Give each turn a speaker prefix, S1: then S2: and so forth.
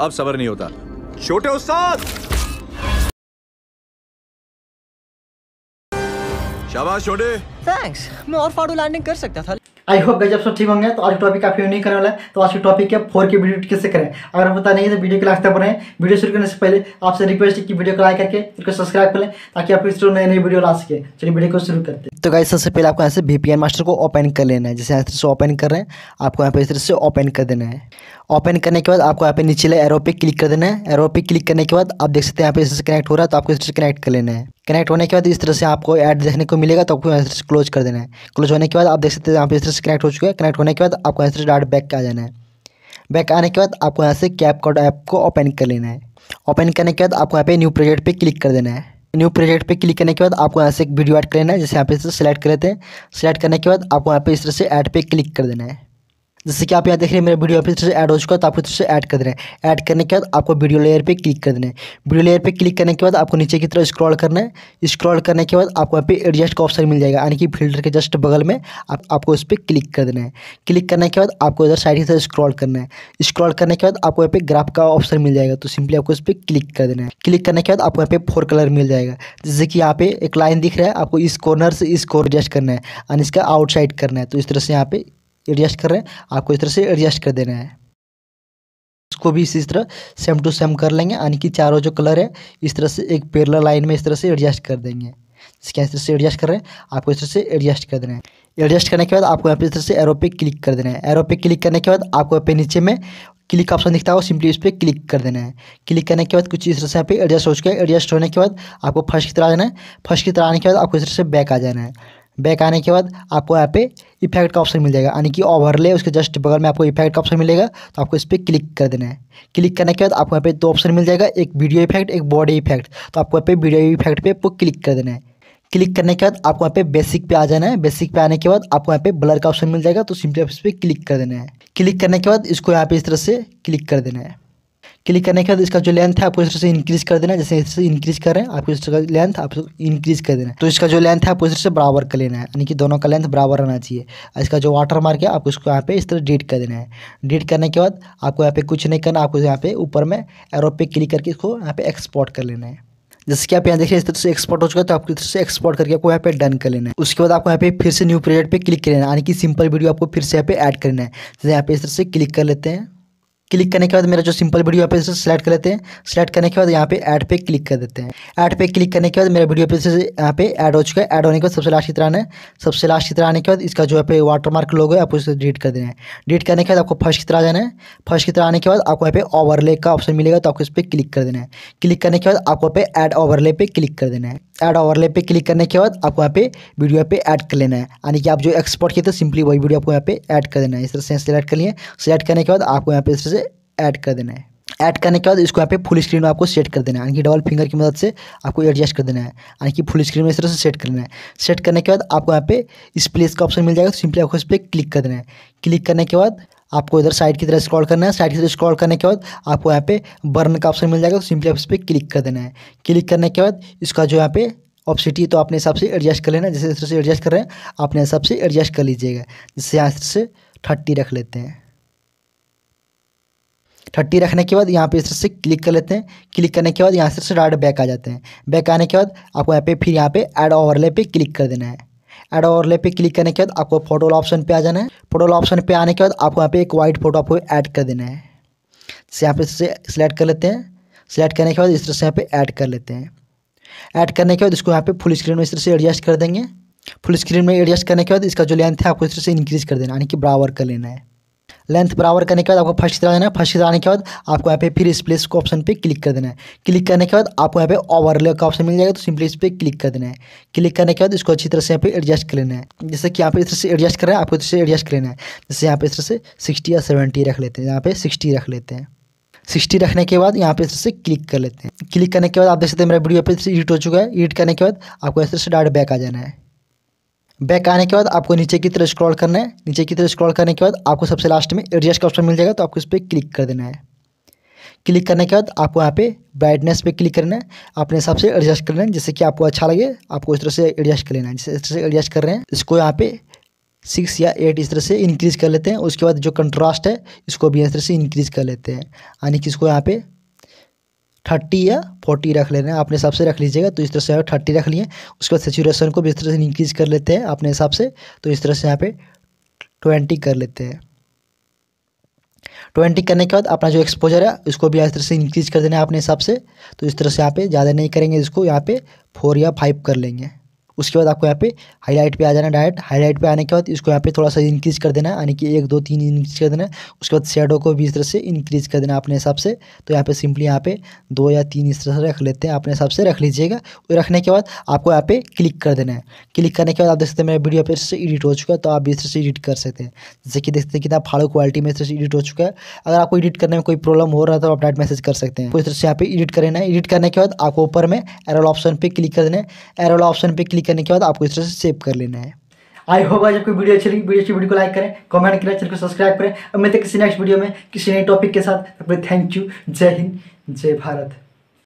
S1: अब सबर नहीं होता छोटे उस्ताद शाबाश छोटे थैंक्स मैं और फाड़ू लैंडिंग कर सकता था आई होप गजब सब ठीक होंगे तो आज टॉपिक काफी यूनिक करने वाला है तो आज के टॉपिक है फोर की वीडियो कैसे करें अगर हम पता नहीं है तो वीडियो को लाख तक बनाएं वीडियो शुरू करने से पहले आपसे रिक्वेस्ट है कि वीडियो को लाइक करके फिर को सब्सक्राइब करें ताकि आप इस तरह नए नए वीडियो ला सके चलिए वीडियो को शुरू करते हैं तो गाइस सबसे पहले आपको यहाँ से वीपीएन मास्टर को ओपन कर लेना है जैसे यहाँ से ओपन कर रहे हैं आपको यहाँ पे इस तरह से ओपन कर देना है ओपन करने के बाद आपको यहाँ पे नीचे एरो पे क्लिक कर देना है एरो पे क्लिक करने के बाद आप देख सकते हैं यहाँ पे इससे कनेक्ट हो रहा है तो आपको इससे कनेक्ट कर लेना है कनेक्ट होने के बाद इस तरह से आपको ऐड देखने को मिलेगा तो आपको यहाँ से क्लोज कर देना है क्लोज होने के बाद आप देख सकते हैं यहाँ पे इस तरह से कनेक्ट हो चुका है कनेक्ट होने के बाद आपको यहाँ से डाट बैक आ जाना है बैक आने के बाद आपको यहाँ से कैप कॉड ऐप को ओपन कर लेना है ओपन करने के बाद आपको यहाँ पे न्यू प्रोजेक्ट पर क्लिक कर देना है न्यू प्रोजेक्ट पे क्लिक करने के बाद आपको यहाँ से एक वीडियो ऐड कर लेना है जैसे यहाँ पे इस तरह सेलेक्ट कर लेते हैं सेलेक्ट करने के बाद आपको यहाँ पे इस तरह से ऐड पे क्लिक कर देना है जैसे कि आप यहाँ देख रहे हैं मेरा वीडियो ऑफिस से ऐड हो चुका है तो आपको तरह से ऐड कर देना है ऐड करने के बाद आपको वीडियो लेयर पे क्लिक कर देना है वीडियो लेयर पे क्लिक करने के बाद आपको नीचे की तरफ स्क्रॉल करना है स्क्रॉल करने के बाद आपको यहाँ पे एडजस्ट का ऑप्शन मिल जाएगा यानी कि फिल्टर के जस्ट बगल में आप, आपको उस पर क्लिक कर देना है क्लिक करने के बाद आपको इधर साइड की तरफ स्क्रॉल करना है स्क्रॉल करने के बाद आपको यहाँ पे ग्राफ का ऑप्शन मिल जाएगा तो सिंपली आपको उस पर क्लिक कर देना है क्लिक करने के बाद आपको यहाँ पे फोर कलर मिल जाएगा जैसे कि यहाँ पे एक लाइन दिख रहा है आपको इस कॉर्नर से इस एडजस्ट करना है यानी इसका आउटसाइड करना है तो इस तरह से यहाँ पे एडजस्ट कर रहे हैं आपको इस तरह से एडजस्ट कर देना है इसको भी इसी तरह सेम टू सेम कर लेंगे यानी कि चारों जो कलर है इस तरह से एक पेरला लाइन में इस तरह से एडजस्ट कर देंगे जिसके इस तरह से एडजस्ट कर रहे हैं आपको इस तरह से एडजस्ट कर देना है एडजस्ट करने के बाद आपको यहाँ पे इस तरह से एरो पे क्लिक कर देना है एरो पे क्लिक करने के बाद आपको यहाँ पे नीचे में क्लिक ऑप्शन दिखता है सिंपली इस पर क्लिक कर देना है क्लिक करने के बाद कुछ इस तरह से यहाँ पे एडजस्ट हो चुका है एडजस्ट होने के बाद आपको फर्स्ट की तरह आना है फर्स्ट की तरह आने के बाद आपको इस तरह से बैक आ जाना है बैक आने के बाद आपको यहाँ पे इफेक्ट का ऑप्शन मिल जाएगा यानी कि ओवरले उसके जस्ट बगल में आपको इफेक्ट का ऑप्शन मिलेगा तो आपको इस पर क्लिक कर देना है क्लिक करने के बाद आपको यहाँ पे दो ऑप्शन मिल जाएगा एक वीडियो इफेक्ट एक बॉडी इफेक्ट तो आपको यहाँ पे वीडियो इफेक्ट पर आपको क्लिक कर देना है क्लिक करने के बाद आपको यहाँ पे बेसिक पे आ जाना है बेसिक पे आने के बाद आपको यहाँ पे ब्लर का ऑप्शन मिल जाएगा तो सिंपली आप इस पर क्लिक कर देना है क्लिक करने के बाद इसको यहाँ पे इस तरह से क्लिक कर देना है क्लिक करने के बाद इसका जो लेंथ है आपको इस तरह से इंक्रीज कर देना है जैसे इससे इंक्रीज करें आपको इसका लेंथ आपको इंक्रीज कर देना है तो इसका जो लेंथ है आपको इस तरह से बराबर कर लेना है यानी कि दोनों का लेंथ बराबर रहना चाहिए इसका जो वाटर मार्क है आपको इसको यहाँ पे इस तरह डिलीट कर देना है डिलीट करने के बाद आपको यहाँ पे कुछ नहीं करना आपको यहाँ पे ऊपर में एरो पे क्लिक करके इसको यहाँ पे एक्सपोर्ट कर लेना है जैसे कि आप यहाँ देखिए इस तरह से एक्सपोर्ट हो चुका है तो आपको इस तरह से एक्सपोर्ट करके आपको यहाँ पे डन कर लेना है उसके बाद आपको यहाँ पे फिर से न्यू प्रोजेक्ट पे क्लिक कर लेना है यानी कि सिंपल वीडियो आपको फिर से यहाँ पे ऐड करना है जैसे यहाँ पे इस तरह से क्लिक कर लेते हैं क्लिक करने के बाद मेरा जो सिंपल वीडियो यहाँ पे से सेलेक्ट कर लेते हैं सिलेक्ट करने के बाद यहाँ पे ऐड पे क्लिक कर देते हैं ऐड पे क्लिक करने के बाद मेरा वीडियो पे से यहाँ पे ऐड हो चुका है ऐड होने के बाद सबसे लास्ट चित्र आने है सबसे लास्ट चित्र आने के बाद इसका जो है पे वाटर मार्क लोगो है आपको इसे डिलीट कर देना है डिलीट करने के बाद आपको फर्स्ट चित्र आ जाना है फर्स्ट चित्र आने के बाद आपको यहाँ पे ओवरले का ऑप्शन मिलेगा तो आपको इस पर क्लिक कर देना है क्लिक करने के बाद आपको यहाँ पे ऐड ओवरले पे क्लिक कर देना है ऐड ओवरले पे क्लिक करने के बाद आपको यहाँ पे वीडियो यहाँ पे ऐड कर लेना है यानी कि आप जो एक्सपोर्ट किए थे सिंपली वही वीडियो आपको यहाँ पे ऐड कर देना है इस तरह से सिलेक्ट कर लिए सिलेक्ट करने के बाद आपको यहाँ पे इस तरह से ऐड कर देना है ऐड करने के बाद इसको यहाँ पे फुल स्क्रीन में आपको सेट कर देना है यानी कि डबल फिंगर की मदद से आपको एडजस्ट कर देना है यानी कि फुल स्क्रीन में इस तरह से सेट करना है सेट करने के बाद आपको यहाँ पे इस प्लेस का ऑप्शन मिल जाएगा तो सिंपली आपको इस पर क्लिक कर देना है क्लिक करने के बाद आपको इधर साइड की तरह स्क्रॉल करना है साइड की तरह स्क्रॉल करने के बाद आपको यहाँ पे बर्न का ऑप्शन मिल जाएगा तो सिंपली आप इस पर क्लिक कर देना है क्लिक करने के बाद इसका जो यहाँ पे ऑप्शिटी तो अपने हिसाब से एडजस्ट कर लेना जैसे इस तरह से एडजस्ट कर रहे हैं अपने हिसाब से एडजस्ट कर लीजिएगा जिससे यहाँ से थर्टी रख लेते हैं थर्टी रखने के बाद यहाँ पे इस तरह से क्लिक कर लेते हैं क्लिक करने के बाद यहाँ से डायरेक्ट बैक आ जाते हैं बैक आने के बाद आपको यहाँ पे फिर यहाँ पे ऐड ओवरले पे क्लिक कर देना है ऐड ओवरले पे क्लिक करने के बाद आपको फोटो वाला ऑप्शन पे आ जाना है फोटो वाला ऑप्शन पे आने के बाद आपको यहाँ पे एक वाइट फोटो आपको ऐड कर देना है जैसे यहाँ पे इससे सिलेक्ट कर लेते हैं सिलेक्ट करने के बाद इस तरह से यहाँ पे ऐड कर लेते हैं ऐड करने के बाद इसको यहाँ पे फुल स्क्रीन में इस तरह से एडजस्ट कर देंगे फुल स्क्रीन में एडजस्ट करने के बाद इसका जो लेंथ है आपको इस तरह से इंक्रीज़ कर देना यानी कि बराबर कर लेना है लेंथ बराबर करने के बाद आपको फर्स्ट चित्र देना है फर्स्ट चित्र आने के बाद आपको यहाँ पे फिर इस प्लेस को ऑप्शन पे क्लिक कर देना है क्लिक करने के बाद आपको यहाँ पे ओवरले का ऑप्शन मिल जाएगा तो सिंपली इस पर क्लिक कर देना है क्लिक करने के बाद इसको अच्छी तरह से यहाँ पे एडजस्ट कर लेना है जैसे कि यहाँ पे इस तरह से एडजस्ट कर रहे हैं आपको इससे एडजस्ट कर लेना है जैसे यहाँ पे इस तरह से सिक्सटी या सेवेंटी रख लेते हैं यहाँ पे सिक्सटी रख लेते हैं सिक्सटी रखने के बाद यहाँ पे इस तरह से क्लिक कर लेते हैं क्लिक करने के बाद आप देख सकते हैं मेरा वीडियो पे एडिट हो चुका है एडिट करने के बाद आपको इस तरह से डायरेक्ट बैक आ जाना है बैक आने के बाद आपको नीचे की तरफ स्क्रॉल करना है नीचे की तरफ स्क्रॉल करने के बाद आपको सबसे लास्ट में एडजस्ट का ऑप्शन मिल जाएगा तो आपको इस पर क्लिक कर देना है क्लिक करने के बाद आपको यहाँ पे ब्राइटनेस पे क्लिक करना है अपने हिसाब से एडजस्ट करना है जैसे कि आपको अच्छा लगे आपको इस तरह से एडजस्ट कर लेना है जैसे इस तरह से एडजस्ट कर रहे हैं इसको यहाँ पे सिक्स या एट इस तरह से इंक्रीज़ कर लेते हैं उसके बाद जो कंट्रास्ट है इसको भी इस तरह से इंक्रीज़ कर लेते हैं यानी कि इसको यहाँ पे थर्टी या फोर्टी रख लेना है अपने हिसाब से रख लीजिएगा तो इस तरह से यहाँ थर्टी रख लिए उसके बाद सेचुरेशन को भी इस तरह से इंक्रीज कर लेते हैं अपने हिसाब से तो इस तरह से यहाँ पे ट्वेंटी कर लेते हैं ट्वेंटी करने के बाद अपना जो एक्सपोजर है उसको भी इस तरह से इंक्रीज कर देना है अपने हिसाब से तो इस तरह से यहाँ पे ज़्यादा नहीं करेंगे इसको यहाँ पे फोर या फाइव कर लेंगे उसके बाद आपको यहाँ पे हाईलाइट पे आ जाना डायरेक्ट हाईलाइट पे आने के बाद इसको यहाँ पे थोड़ा सा इंक्रीज कर देना यानी कि एक दो तीन इंक्रीज कर देना उसके बाद शेडो को भी इस तरह से इंक्रीज कर देना अपने हिसाब से तो यहाँ पे सिंपली यहाँ पे दो या तीन इस तरह से रख लेते हैं अपने हिसाब से रख लीजिएगा रखने के बाद आपको यहाँ पे क्लिक कर देना है क्लिक करने के बाद आप देख सकते हैं मेरा वीडियो पे से एडिट हो चुका है तो आप इस तरह से एडिट कर सकते हैं जैसे कि देखते हैं कितना फाड़ो क्वालिटी में इस तरह से एडिट हो चुका है अगर आपको एडिट करने में कोई प्रॉब्लम हो रहा है तो आप डायरेक्ट मैसेज कर सकते हैं तो इस तरह से यहाँ पे एडिट करना है एडिट करने के बाद आपको ऊपर में एरल ऑप्शन पर क्लिक कर देना है एरल ऑप्शन पर क्लिक करने के बाद आपको इस तरह से सेव कर लेना है आई होप आज आपको वीडियो अच्छी लगी वीडियो अच्छी वीडियो को लाइक करें कमेंट करें चैनल को सब्सक्राइब करें और मिलते किसी नेक्स्ट वीडियो में किसी नए टॉपिक के साथ थैंक यू जय हिंद जय भारत